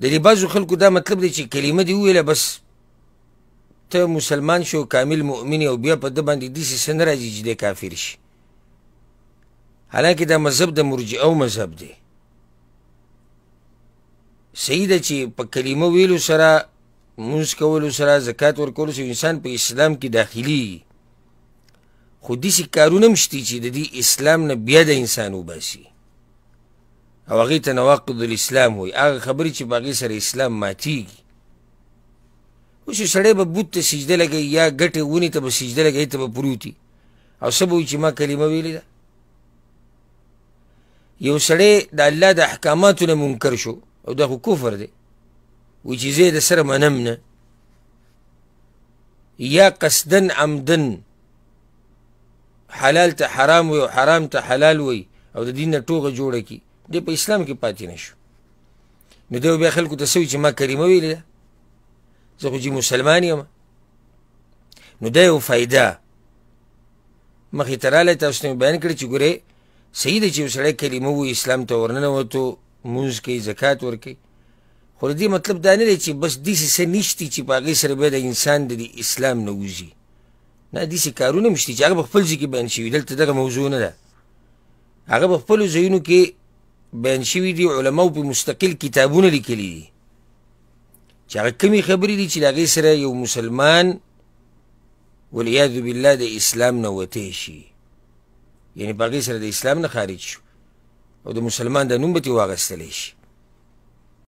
د دې بعضو خلکو دا مطلب دی چې کلمه دې وویله بس ته مسلمان شو کامل مؤمن او بیا په ده باندې داسې څه نه راځي چې دی کافر شي حالانکه دا مذهب د مرجعو مذهب دی صحیح ده چې په کلمه ویلو سره مونځ کولو سره زکات ورکولو سره انسان په اسلام کې داخلي خو داسې کارونه هم شته چې د دې اسلام نه بیا د انسان وباسي او هغې ته نواقض الاسلام وایي هغه خبرې چې په هغې سره اسلام ماتیږي اوس یو سړی به بوت ته سجده لګوي یا ګټې ونې ته به سجده لګوي ته به پروتي او څه به وایي چې ما کلمه ویلې ده یو سړی د الله د احکاماتو نه منکر شو او دا خو کفر دی وایي چې زه د سره منم نه یا قصدن عمدن حلال ته حرام وي او حرام ته حلال وي او د دین نه ټوغه جوړه کی دی په اسلام کې پاتې نشو نو دی بیا خلکو ته سوي چې ما کریمه ویلې زه خو چې مسلمان یم نو دا یو فایده مخې ته رالی تاسو ته بیان کړی چې ګورئ صحیح ده چې یو سړی کریمه ووایي اسلام ته ورننوتو مونځ کوي زکات ورکوي خو دې مطلب دا نه دی چې بس داسې څه نشتي چې په هغې سره به د انسان د اسلام نه وځي نه داسې کارونه هم شته چې هغه په خپل ځای کې بیان شوي دلته دغه موضوع نه ده هغه په خپلو ځایونو کې بیان شوي دي علماو په مستقل کتابونه لیکلي دي چې هغه کمی خبرې دي چې د هغې سره یو مسلمان والعیاذ بالله د اسلام نه وتی شي یعنی په هغې سره د اسلام نه خارج شو او د مسلمان د نوم به ترې واخیستلی شي